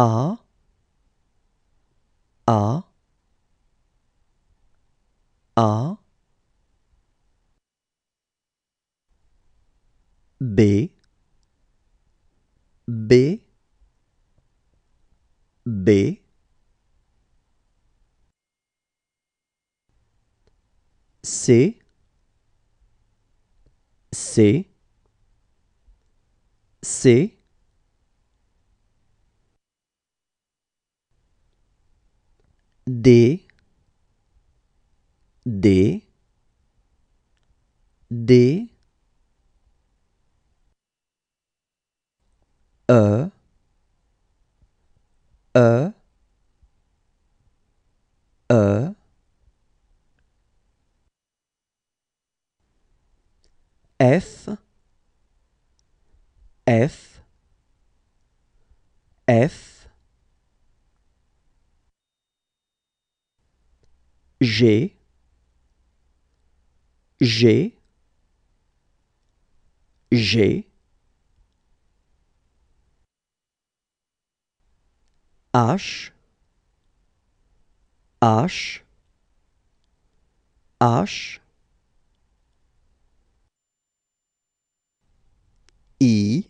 A A A B B B C C C D D D E E E F F F G G G H H H I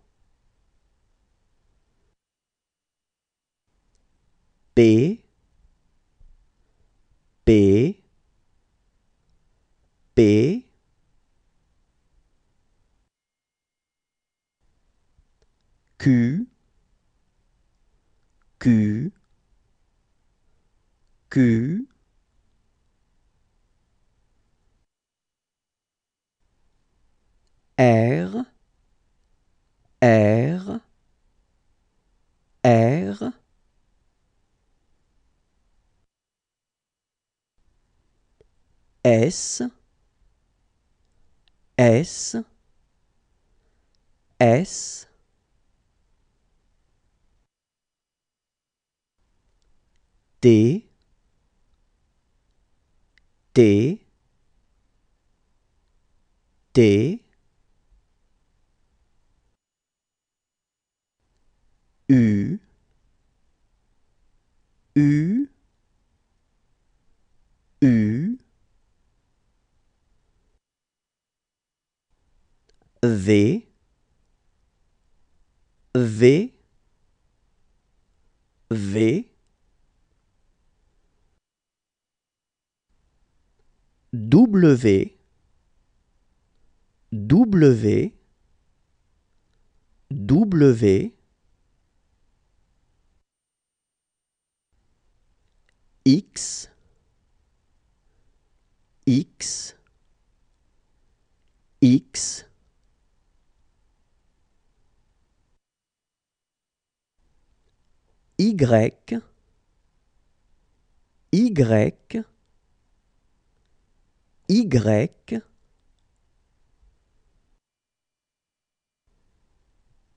B B B Q Q Q S, S, S, D, D, D, V V V W W W X X X Y, Y, Y,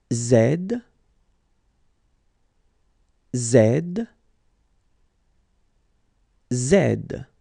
Z, Z, Z.